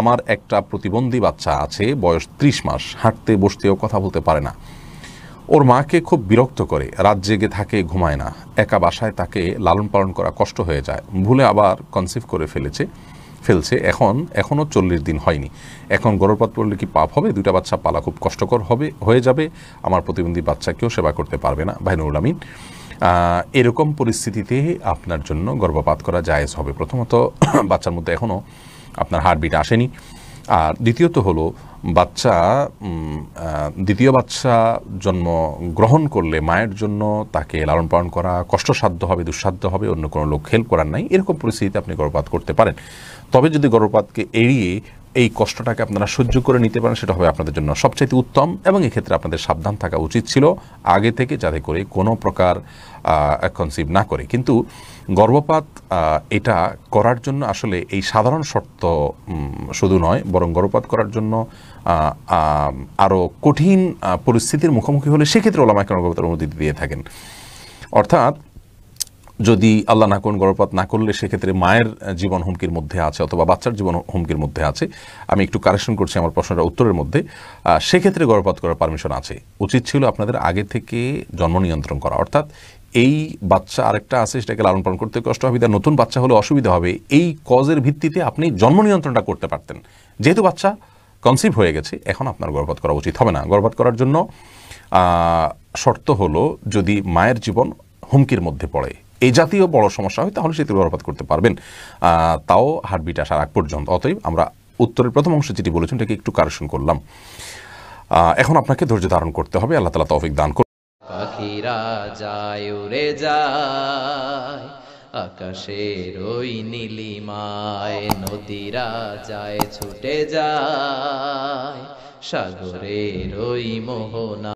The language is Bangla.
আমার একটা প্রতিবন্ধী বাচ্চা আছে বয়স ত্রিশ মাস হাঁটতে বসতেও কথা বলতে পারে না ওর মাকে খুব বিরক্ত করে রাত জেগে থাকে ঘুমায় না একা বাসায় তাকে লালন পালন করা কষ্ট হয়ে যায় ভুলে আবার কনসিভ করে ফেলেছে ফেলছে এখন এখনও চল্লিশ দিন হয়নি এখন গর্ভপাত পড়লে কি পাপ হবে দুইটা বাচ্চা পালা খুব কষ্টকর হবে হয়ে যাবে আমার প্রতিবন্ধী বাচ্চাকেও সেবা করতে পারবে না ভাই আমিন এরকম পরিস্থিতিতে আপনার জন্য গর্ভপাত করা জায়েজ হবে প্রথমত বাচ্চার মধ্যে এখনও আপনার হার্টবিট আসেনি আর দ্বিতীয়ত হলো বাচ্চা দ্বিতীয় বাচ্চা জন্ম গ্রহণ করলে মায়ের জন্য তাকে লালন পালন করা কষ্টসাধ্য হবে দুঃসাধ্য হবে অন্য কোনো লোক হেল্প করার নাই এরকম পরিস্থিতিতে আপনি গর্ভপাত করতে পারেন তবে যদি গর্ভপাতকে এড়িয়ে এই কষ্টটাকে আপনারা সহ্য করে নিতে পারেন সেটা হবে আপনাদের জন্য সবচাইতে উত্তম এবং এক্ষেত্রে আপনাদের সাবধান থাকা উচিত ছিল আগে থেকে যাতে করে কোনো প্রকার কনসিভ না করে কিন্তু গর্ভপাত এটা করার জন্য আসলে এই সাধারণ শর্ত শুধু নয় বরং গর্ভপাত করার জন্য আরও কঠিন পরিস্থিতির মুখোমুখি হলে সেক্ষেত্রে ওলামাকে অনুভূতি অনুমতি দিয়ে থাকেন অর্থাৎ যদি আল্লাহ না করুন গর্ভপাত না করলে সেক্ষেত্রে মায়ের জীবন হুমকির মধ্যে আছে অথবা বাচ্চার জীবন হুমকির মধ্যে আছে আমি একটু কারেকশন করছি আমার প্রশ্নটা উত্তরের মধ্যে সেক্ষেত্রে গর্ভপাত করার পারমিশন আছে উচিত ছিল আপনাদের আগে থেকে জন্ম নিয়ন্ত্রণ করা অর্থাৎ এই বাচ্চা আরেকটা আছে সেটাকে লালন পালন করতে কষ্ট হবে তার নতুন বাচ্চা হলে অসুবিধা হবে এই কজের ভিত্তিতে আপনি জন্ম নিয়ন্ত্রণটা করতে পারতেন যেহেতু বাচ্চা কনসিভ হয়ে গেছে এখন আপনার গর্ভপাত করা উচিত হবে না গর্ভপাত করার জন্য শর্ত হলো যদি মায়ের জীবন হুমকির মধ্যে পড়ে এই জাতীয় বড় সমস্যা হয় তাহলে সেই তীব্রপাত করতে পারবেন তাও হার্টবিট আসার আগ পর্যন্ত অতএব আমরা উত্তরের প্রথম অংশে যেটি বলেছেন এটাকে একটু কারেকশন করলাম এখন আপনাকে ধৈর্য ধারণ করতে হবে আল্লাহ তালা তৌফিক দান করুন পাখিরা যায় উড়ে আকাশের ওই নীলিমায় নদীরা যায় ছুটে যায় সাগরের ওই মোহনা